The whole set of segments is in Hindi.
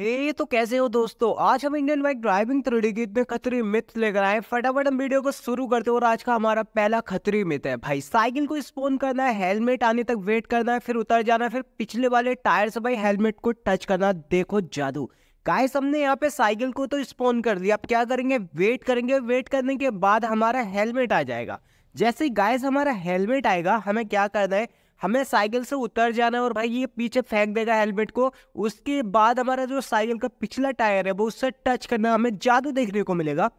ए तो कैसे हो दोस्तों आज हम इंडियन बाइक ड्राइविंग थ्री गीत में खतरी मिथ लेकर आए फटाफट हम वीडियो को शुरू करते हैं और आज का हमारा पहला खतरी मिथ है भाई साइकिल को स्पोन करना है हेलमेट आने तक वेट करना है फिर उतर जाना है फिर पिछले वाले टायर से भाई हेलमेट को टच करना देखो जादू गाइस हमने यहाँ पे साइकिल को तो स्पोन कर दिया अब क्या करेंगे वेट करेंगे वेट करने के बाद हमारा हेलमेट आ जाएगा जैसे ही गायस हमारा हेलमेट आएगा हमें क्या करना है हमें साइकिल से उतर जाना है और भाई ये पीछे फेंक देगा हेलमेट को उसके बाद हमारा जो साइकिल का पिछला टायर है वो उससे टच करना हमें ज़्यादा देखने को मिलेगा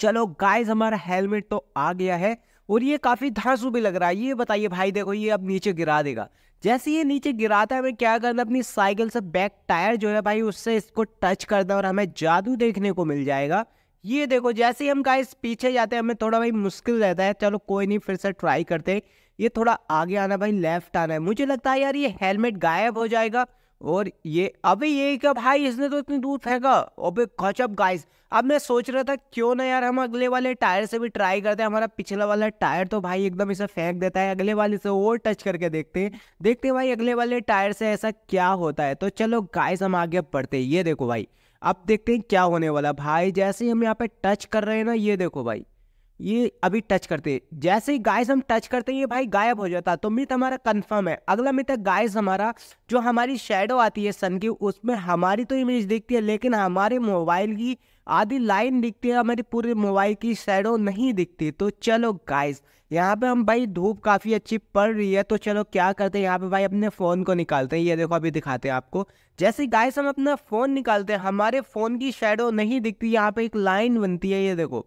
चलो गाइस हमारा हेलमेट तो आ गया है और ये काफ़ी धांसू भी लग रहा है ये बताइए भाई देखो ये अब नीचे गिरा देगा जैसे ये नीचे गिराता है हमें क्या करना अपनी साइकिल से बैक टायर जो है भाई उससे इसको टच करना और हमें जादू देखने को मिल जाएगा ये देखो जैसे ही हम गाइस पीछे जाते हैं हमें थोड़ा भाई मुश्किल रहता है चलो कोई नहीं फिर से ट्राई करते ये थोड़ा आगे आना भाई लेफ्ट आना है मुझे लगता है यार ये हेलमेट गायब हो जाएगा और ये अबे ये क्या भाई इसने तो इतनी दूर फेंका अबे खचअप गाइस अब मैं सोच रहा था क्यों ना यार हम अगले वाले टायर से भी ट्राई करते हैं हमारा पिछला वाला टायर तो भाई एकदम इसे फेंक देता है अगले वाले से और टच करके देखते हैं देखते हैं भाई अगले वाले टायर से ऐसा क्या होता है तो चलो गाइस हम आगे बढ़ते हैं ये देखो भाई अब देखते हैं क्या होने वाला भाई जैसे ही हम यहाँ पे टच कर रहे हैं ना ये देखो भाई ये अभी टच करते जैसे ही गाइस हम टच करते हैं ये भाई गायब हो जाता तो मिथ हमारा कंफर्म है अगला मिथ है गाइस हमारा जो हमारी शेडो आती है सन की उसमें हमारी तो इमेज दिखती है लेकिन हमारे मोबाइल की आधी लाइन दिखती है हमारी पूरे मोबाइल की शेडो नहीं दिखती तो चलो गाइस यहाँ पे हम भाई धूप काफ़ी अच्छी पड़ रही है तो चलो क्या करते हैं यहाँ पे भाई अपने फ़ोन को निकालते हैं ये देखो अभी दिखाते हैं आपको जैसे गाइस हम अपना फ़ोन निकालते हैं हमारे फ़ोन की शेडो नहीं दिखती यहाँ पे एक लाइन बनती है ये देखो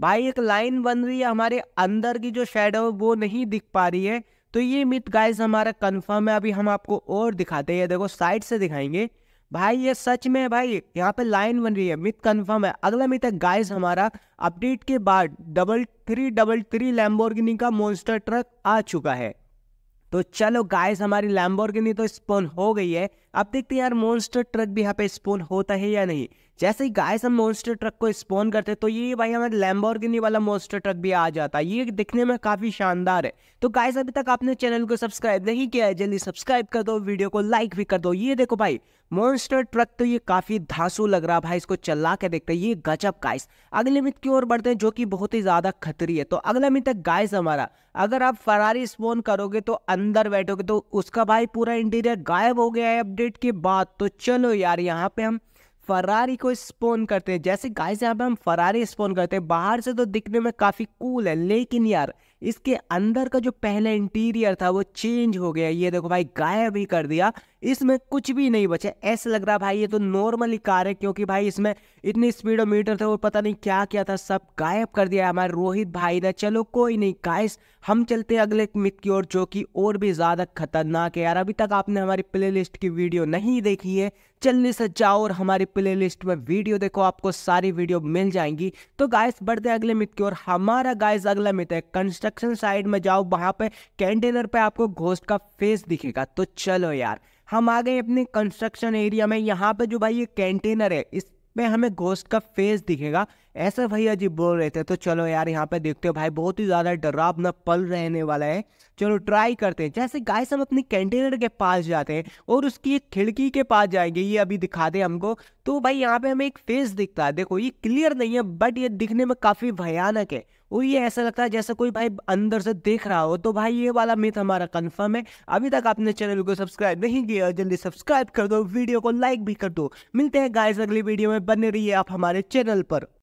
भाई एक लाइन बन रही है हमारे अंदर की जो शेडो वो नहीं दिख पा रही है तो ये मिथ गाइस हमारा कंफर्म है अभी हम आपको और दिखाते हैं देखो साइड से दिखाएंगे भाई ये सच में है भाई यहाँ पे लाइन बन रही है मिथ कंफर्म है अगला मिथ है गाइस हमारा अपडेट के बाद double three double three Lamborghini का मोन्स्टर ट्रक आ चुका है तो चलो गाइस हमारी लैम्बोर्गिनी तो स्पोन हो गई है अब देखते हैं यार मोन्स्टर ट्रक भी यहाँ पे स्पोन होता है या नहीं जैसे ही गाइस हम मोन्स्टर ट्रक को स्पॉन करते तो ये भाई हमारे लैम्बोर्गिनी वाला मोन्स्टर ट्रक भी आ जाता है ये दिखने में काफ़ी शानदार है तो गाइस अभी तक आपने चैनल को सब्सक्राइब नहीं किया है जल्दी सब्सक्राइब कर दो वीडियो को लाइक भी कर दो ये देखो भाई मोन्स्टर ट्रक तो ये काफ़ी धांसू लग रहा है भाई इसको चला के देखते हैं ये गजब गाइस अगले मित की ओर बढ़ते हैं जो कि बहुत ही ज़्यादा खतरी है तो अगला मित गाइस हमारा अगर आप फरारी स्पोन करोगे तो अंदर बैठोगे तो उसका भाई पूरा इंटीरियर गायब हो गया है अपडेट के बाद तो चलो यार यहाँ पे हम फरारी को स्पोन करते हैं जैसे से यहाँ पे हम फरारी स्पोन करते हैं बाहर से तो दिखने में काफ़ी कूल है लेकिन यार इसके अंदर का जो पहला इंटीरियर था वो चेंज हो गया ये देखो भाई गायब ही कर दिया इसमें कुछ भी नहीं बचा ऐसा लग रहा भाई ये तो नॉर्मली कार है क्योंकि भाई इसमें इतनी स्पीडोमीटर था और पता नहीं क्या क्या था सब गायब कर दिया हमारे रोहित भाई ने चलो कोई नहीं गाइस हम चलते हैं अगले मिथ की ओर जो कि और भी ज़्यादा खतरनाक है यार अभी तक आपने हमारी प्ले की वीडियो नहीं देखी है चलने से जाओ और हमारी प्ले में वीडियो देखो आपको सारी वीडियो मिल जाएंगी तो गायस बढ़ते अगले मित की ओर हमारा गायस अगला मित है कंस्ट्रक्शन साइड में जाओ वहाँ पे कंटेनर पे आपको घोस्ट का फेस दिखेगा तो चलो यार हम आ गए अपने कंस्ट्रक्शन एरिया में यहाँ पे जो भाई ये कैंटेनर है इस पे हमें घोस्ट का फेस दिखेगा ऐसा भैया जी बोल रहे थे तो चलो यार यहाँ पे देखते हो भाई बहुत ही ज़्यादा डरावना पल रहने वाला है चलो ट्राई करते हैं जैसे गाय हम अपने कंटेनर के पास जाते हैं और उसकी एक खिड़की के पास जाएंगे ये अभी दिखा दे हमको तो भाई यहाँ पे हमें एक फेस दिखता है देखो ये क्लियर नहीं है बट ये दिखने में काफ़ी भयानक है और ये ऐसा लगता है जैसे कोई भाई अंदर से देख रहा हो तो भाई ये वाला मिथ हमारा कन्फर्म है अभी तक आपने चैनल को सब्सक्राइब नहीं किया जल्दी सब्सक्राइब कर दो वीडियो को लाइक भी कर दो मिलते हैं गाय अगली वीडियो में बने रही आप हमारे चैनल पर